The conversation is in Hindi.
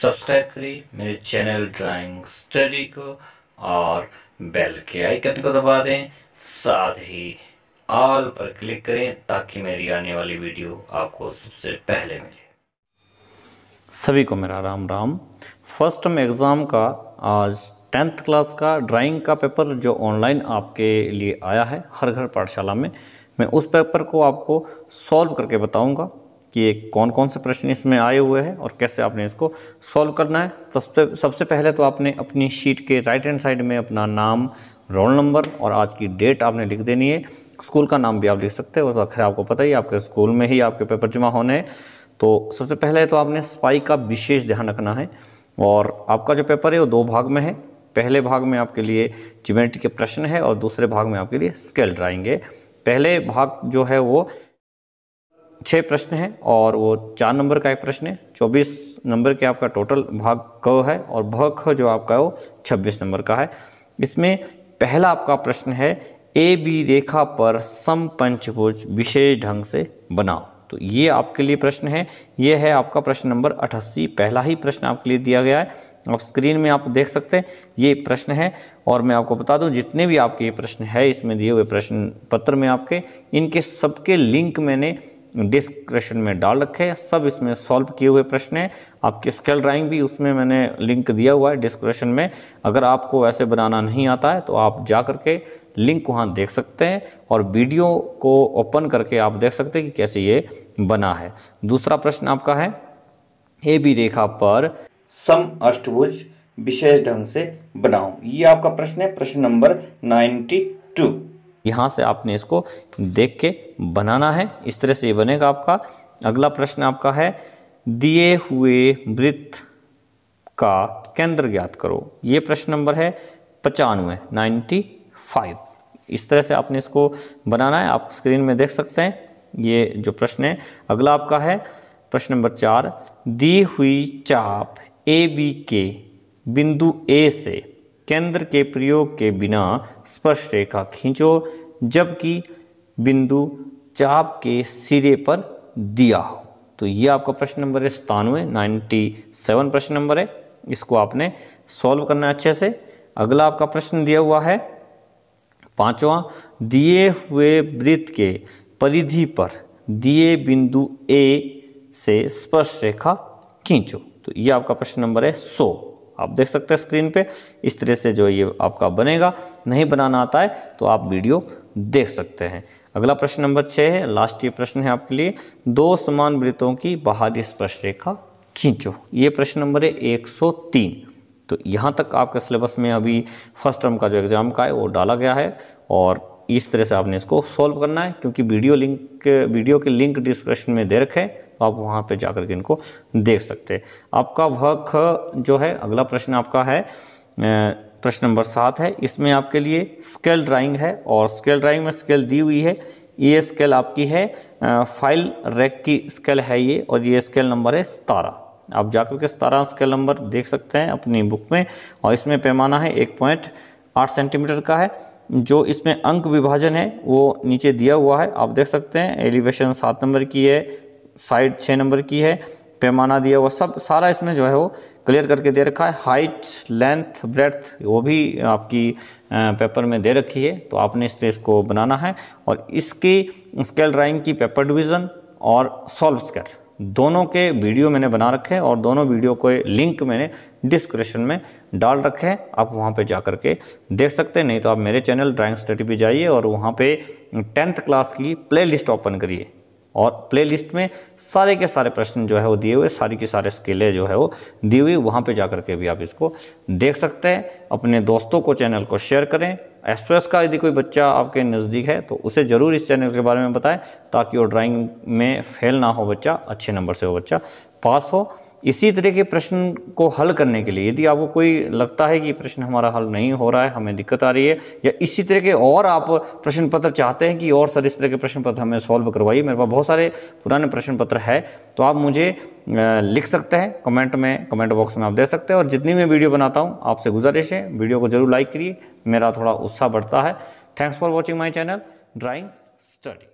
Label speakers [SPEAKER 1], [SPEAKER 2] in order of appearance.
[SPEAKER 1] सब्सक्राइब करिए मेरे चैनल ड्राइंग स्टडी को और बेल के आइकन को दबा दें साथ ही ऑल पर क्लिक करें ताकि मेरी आने वाली वीडियो आपको सबसे पहले मिले सभी को मेरा Ram Ram first term exam का आज टेंथ क्लास का ड्राइंग का पेपर जो ऑनलाइन आपके लिए आया है हर घर पाठशाला में मैं उस पेपर को आपको सॉल्व करके बताऊंगा कि कौन कौन से प्रश्न इसमें आए हुए हैं और कैसे आपने इसको सॉल्व करना है सबसे सबसे पहले तो आपने अपनी शीट के राइट हैंड साइड में अपना नाम रोल नंबर और आज की डेट आपने लिख देनी है स्कूल का नाम भी आप लिख सकते हो तो खैर आपको पता ही आपके स्कूल में ही आपके पेपर जमा होने हैं तो सबसे पहले तो आपने स्पाई का विशेष ध्यान रखना है और आपका जो पेपर है वो दो भाग में है पहले भाग में आपके लिए जिमेट्री के प्रश्न है और दूसरे भाग में आपके लिए स्केल ड्राइंग है पहले भाग जो है वो छः प्रश्न हैं और वो चार नंबर का एक प्रश्न है चौबीस नंबर के आपका टोटल भाग क है और भ ख जो आपका है वो छब्बीस नंबर का है इसमें पहला आपका प्रश्न है ए बी रेखा पर सम पंचभुज विशेष ढंग से बनाओ तो ये आपके लिए प्रश्न है ये है आपका प्रश्न नंबर अठासी पहला ही प्रश्न आपके लिए दिया गया है आप स्क्रीन में आप देख सकते हैं ये प्रश्न है और मैं आपको बता दूं जितने भी आपके ये प्रश्न है इसमें दिए हुए प्रश्न पत्र में आपके इनके सबके लिंक मैंने डिस्क्रिप्शन में डाल रखे हैं सब इसमें सॉल्व किए हुए प्रश्न हैं आपकी स्केल ड्राइंग भी उसमें मैंने लिंक दिया हुआ है डिस्क्रिप्शन में अगर आपको वैसे बनाना नहीं आता है तो आप जा करके लिंक वहाँ देख सकते हैं और वीडियो को ओपन करके आप देख सकते हैं कि कैसे ये बना है दूसरा प्रश्न आपका है ए बी रेखा पर सम अष्टभुज विशेष ढंग से बनाओ ये आपका प्रश्न है प्रश्न नंबर नाइन्टी टू यहाँ से आपने इसको देख के बनाना है इस तरह से ये बनेगा आपका अगला प्रश्न आपका है दिए हुए वृत्त का केंद्र ज्ञात करो ये प्रश्न नंबर है पचानवे नाइन्टी फाइव इस तरह से आपने इसको बनाना है आप स्क्रीन में देख सकते हैं ये जो प्रश्न है अगला आपका है प्रश्न नंबर चार दी हुई चाप ए बी के बिंदु ए से केंद्र के प्रयोग के बिना स्पर्श रेखा खींचो जबकि बिंदु चाप के सिरे पर दिया हो तो ये आपका प्रश्न नंबर है सतानवे नाइन्टी सेवन प्रश्न नंबर है इसको आपने सॉल्व करना है अच्छे से अगला आपका प्रश्न दिया हुआ है पांचवा दिए हुए वृत्त के परिधि पर दिए बिंदु ए से स्पर्श रेखा खींचो तो ये आपका प्रश्न नंबर है सौ आप देख सकते हैं स्क्रीन पे इस तरह से जो ये आपका बनेगा नहीं बनाना आता है तो आप वीडियो देख सकते हैं अगला प्रश्न नंबर छः है लास्ट ये प्रश्न है आपके लिए दो समान वृत्तों की बाहरी स्पर्श रेखा खींचो ये प्रश्न नंबर है एक सौ तीन तो यहाँ तक आपके सिलेबस में अभी फर्स्ट टर्म का जो एग्ज़ाम का है वो डाला गया है और इस तरह से आपने इसको सॉल्व करना है क्योंकि वीडियो लिंक वीडियो के लिंक डिस्क्रिप्शन में दे रखे हैं तो आप वहाँ पे जाकर के इनको देख सकते हैं आपका वह ख जो है अगला प्रश्न आपका है प्रश्न नंबर सात है इसमें आपके लिए स्केल ड्राइंग है और स्केल ड्राइंग में स्केल दी हुई है ये स्केल आपकी है फाइल रैक की स्केल है ये और ये स्केल नंबर है सतारह आप जाकर के सतारह स्केल नंबर देख सकते हैं अपनी बुक में और इसमें पैमाना है एक पॉइंट आठ सेंटीमीटर का है जो इसमें अंक विभाजन है वो नीचे दिया हुआ है आप देख सकते हैं एलिवेशन सात नंबर की है साइड छः नंबर की है पैमाना दिया हुआ सब सारा इसमें जो है वो क्लियर करके दे रखा है हाइट लेंथ ब्रेथ वो भी आपकी पेपर में दे रखी है तो आपने इस पे इसको बनाना है और इसकी स्केल ड्राइंग की पेपर डिवीज़न और सॉल्व स्केल दोनों के वीडियो मैंने बना रखे हैं और दोनों वीडियो को लिंक मैंने डिस्क्रिप्शन में डाल रखे हैं आप वहाँ पे जा कर के देख सकते हैं नहीं तो आप मेरे चैनल ड्राइंग स्टडी पे जाइए और वहाँ पे टेंथ क्लास की प्लेलिस्ट ओपन करिए और प्लेलिस्ट में सारे के सारे प्रश्न जो है वो दिए हुए सारी की सारे स्किलें जो है वो दी हुई वहाँ पे जा के भी आप इसको देख सकते हैं अपने दोस्तों को चैनल को शेयर करें एस का यदि कोई बच्चा आपके नज़दीक है तो उसे ज़रूर इस चैनल के बारे में बताएं ताकि वो ड्राइंग में फेल ना हो बच्चा अच्छे नंबर से वो बच्चा पास हो इसी तरह के प्रश्न को हल करने के लिए यदि आपको कोई लगता है कि प्रश्न हमारा हल नहीं हो रहा है हमें दिक्कत आ रही है या इसी तरह के और आप प्रश्न पत्र चाहते हैं कि और सर इस तरह के प्रश्न पत्र हमें सॉल्व करवाइए मेरे पास बहुत सारे पुराने प्रश्न पत्र है तो आप मुझे लिख सकते हैं कमेंट में कमेंट बॉक्स में आप दे सकते हैं और जितनी मैं वीडियो बनाता हूँ आपसे गुजारिश है वीडियो को ज़रूर लाइक करिए मेरा थोड़ा उत्साह बढ़ता है thanks for watching my channel drawing study